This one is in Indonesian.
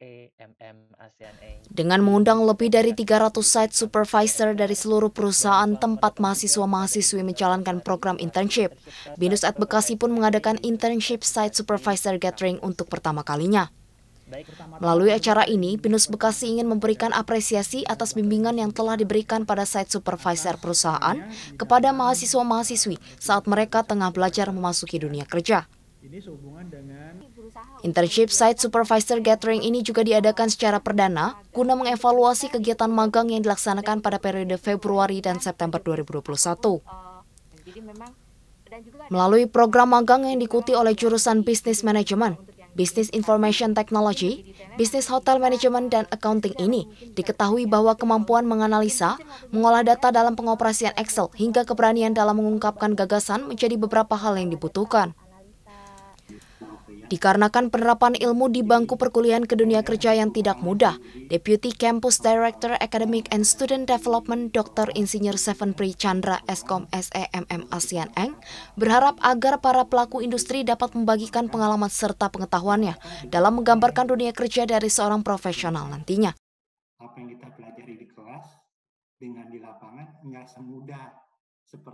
E, dengan mengundang lebih dari 300 site supervisor dari seluruh perusahaan tempat mahasiswa-mahasiswi menjalankan program internship. Binus at Bekasi pun mengadakan internship site supervisor gathering untuk pertama kalinya. Melalui acara ini, Binus Bekasi ingin memberikan apresiasi atas bimbingan yang telah diberikan pada site supervisor perusahaan kepada mahasiswa-mahasiswi saat mereka tengah belajar memasuki dunia kerja. Ini sehubungan dengan Internship Site Supervisor Gathering ini juga diadakan secara perdana guna mengevaluasi kegiatan magang yang dilaksanakan pada periode Februari dan September 2021. Melalui program magang yang diikuti oleh jurusan Business Management, Business Information Technology, Business Hotel Management, dan Accounting ini diketahui bahwa kemampuan menganalisa, mengolah data dalam pengoperasian Excel hingga keberanian dalam mengungkapkan gagasan menjadi beberapa hal yang dibutuhkan. Dikarenakan penerapan ilmu di bangku perkuliahan ke dunia kerja yang tidak mudah, Deputy Campus Director Academic and Student Development Dr. Insinyur Seven Pri Chandra Eskom SEMM ASEAN Eng berharap agar para pelaku industri dapat membagikan pengalaman serta pengetahuannya dalam menggambarkan dunia kerja dari seorang profesional nantinya. Apa yang kita pelajari di kelas dengan di lapangan nggak semudah seperti